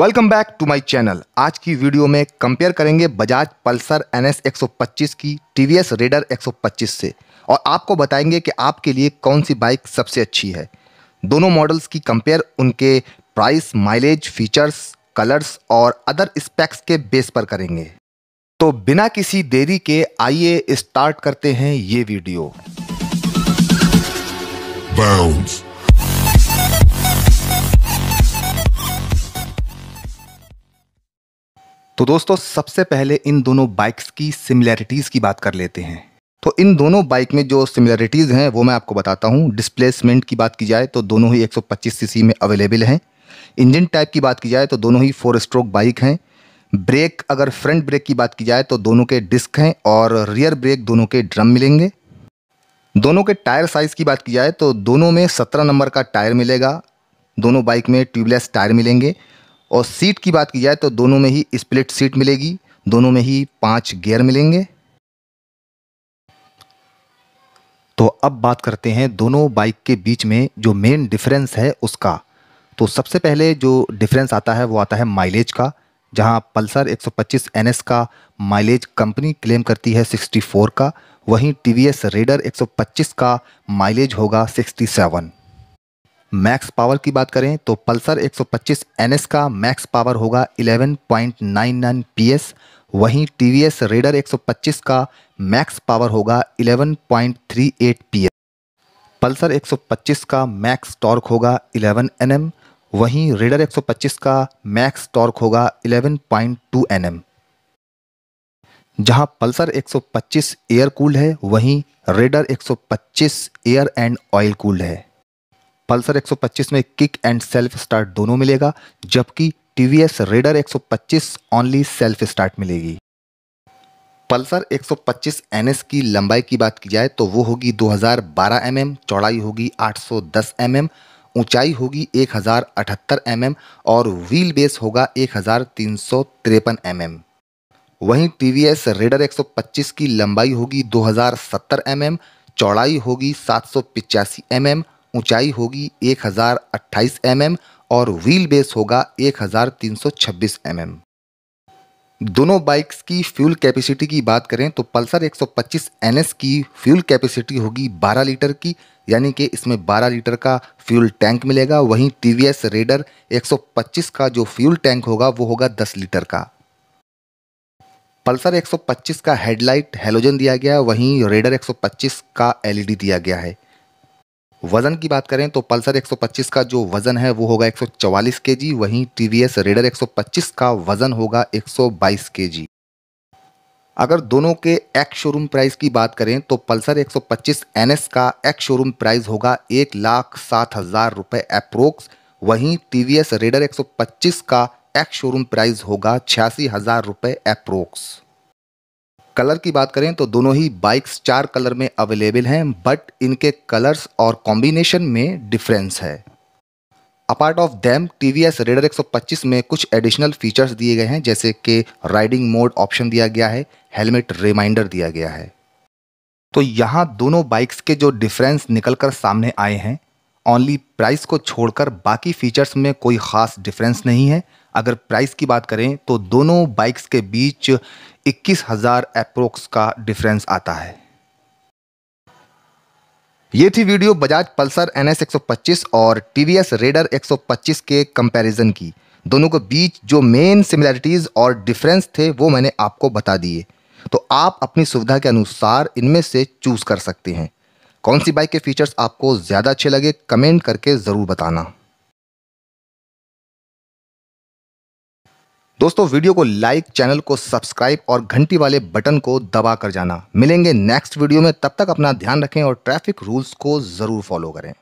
Welcome back to my channel आज की video में कंपेयर करेंगे बजाज पल्सर एन एस 125 की टी वी एस रेडर 125 से और आपको बताएंगे कि आपके लिए कौन सी बाइक सबसे अच्छी है दोनों मॉडल्स की कंपेयर उनके प्राइस माइलेज फीचर्स कलर्स और अदर स्पेक्स के बेस पर करेंगे तो बिना किसी देरी के आइए स्टार्ट करते हैं ये वीडियो Bounce. तो दोस्तों सबसे पहले इन दोनों बाइक्स की सिमिलैरिटीज़ की बात कर लेते हैं तो इन दोनों बाइक में जो सिमिलैरिटीज़ हैं वो मैं आपको बताता हूँ डिस्प्लेसमेंट की बात की जाए तो दोनों ही 125 सीसी में अवेलेबल हैं इंजन टाइप की बात की जाए तो दोनों ही फोर स्ट्रोक बाइक हैं ब्रेक अगर फ्रंट ब्रेक की बात की जाए तो दोनों के डिस्क हैं और रियर ब्रेक दोनों के ड्रम मिलेंगे दोनों के टायर साइज़ की बात की जाए तो दोनों में सत्रह नंबर का टायर मिलेगा दोनों बाइक में ट्यूबलेस टायर मिलेंगे और सीट की बात की जाए तो दोनों में ही स्प्लिट सीट मिलेगी दोनों में ही पांच गियर मिलेंगे तो अब बात करते हैं दोनों बाइक के बीच में जो मेन डिफरेंस है उसका तो सबसे पहले जो डिफरेंस आता है वो आता है माइलेज का जहां पल्सर 125 एनएस का माइलेज कंपनी क्लेम करती है 64 का वहीं टीवीएस रेडर 125 का माइलेज होगा 67 मैक्स पावर की बात करें तो पल्सर 125 NS का मैक्स पावर होगा 11.99 एस वहीं टीवीएस रेडर 125 का मैक्स पावर होगा 11.38 एस पल्सर 125 का मैक्स टॉर्क होगा 11 Nm वहीं रेडर 125 का मैक्स टॉर्क होगा 11.2 एम जहां पल्सर 125 एयर कूल्ड है वहीं Raider 125 air and oil cooled है पल्सर 125 में किक एंड सेल्फ स्टार्ट दोनों मिलेगा जबकि टी वी एस रेडर एक ओनली सेल्फ स्टार्ट मिलेगी पल्सर 125 एनएस की लंबाई की बात की जाए तो वो होगी 2012 हज़ार एमएम, चौड़ाई होगी 810 सौ एमएम, ऊंचाई होगी 1078 एमएम और व्हील बेस होगा एक एमएम। वहीं टी वी एस रेडर एक की लंबाई होगी 2070 हज़ार mm, चौड़ाई होगी सात सौ mm ऊंचाई होगी 1028 mm और व्हील बेस होगा 1326 mm। दोनों बाइक्स की फ्यूल कैपेसिटी की बात करें तो पल्सर 125 एस की फ्यूल कैपेसिटी होगी 12 लीटर की यानी कि इसमें 12 लीटर का फ्यूल टैंक मिलेगा वहीं टी वी एस रेडर 125 का जो फ्यूल टैंक होगा वो होगा 10 लीटर का पल्सर 125 का हेडलाइट हेलोजन दिया गया है वहीं रेडर 125 का एलईडी दिया गया है वज़न की बात करें तो पल्सर 125 का जो वज़न है वो होगा 144 केजी वहीं टीवीएस रेडर 125 का वज़न होगा 122 केजी अगर दोनों के एक्स शोरूम प्राइस की बात करें तो पल्सर 125 एनएस का एक्स शोरूम प्राइस होगा एक लाख सात हज़ार रुपये अप्रोक्स वहीं टी वी एस रेडर 125 का एक्स शोरूम प्राइस होगा छियासी हज़ार रुपए अप्रोक्स कलर की बात करें तो दोनों ही बाइक्स चार कलर में अवेलेबल हैं बट इनके कलर्स और कॉम्बिनेशन में डिफरेंस है apart of them T V S Raider एक में कुछ एडिशनल फीचर्स दिए गए हैं जैसे कि राइडिंग मोड ऑप्शन दिया गया है हेलमेट रिमाइंडर दिया गया है तो यहाँ दोनों बाइक्स के जो डिफरेंस निकल कर सामने आए हैं ओनली प्राइस को छोड़कर बाकी फीचर्स में कोई ख़ास डिफरेंस नहीं है अगर प्राइस की बात करें तो दोनों बाइक्स के बीच इक्कीस हज़ार अप्रोक्स का डिफरेंस आता है ये थी video Bajaj Pulsar N S और टी वी एस रेडर 125 के कंपैरिजन की दोनों के बीच जो मेन सिमिलैरिटीज़ और डिफरेंस थे वो मैंने आपको बता दिए तो आप अपनी सुविधा के अनुसार इनमें से चूज़ कर सकते हैं कौन सी बाइक के फीचर्स आपको ज़्यादा अच्छे लगे कमेंट करके ज़रूर बताना दोस्तों वीडियो को लाइक चैनल को सब्सक्राइब और घंटी वाले बटन को दबा कर जाना मिलेंगे नेक्स्ट वीडियो में तब तक अपना ध्यान रखें और ट्रैफिक रूल्स को ज़रूर फॉलो करें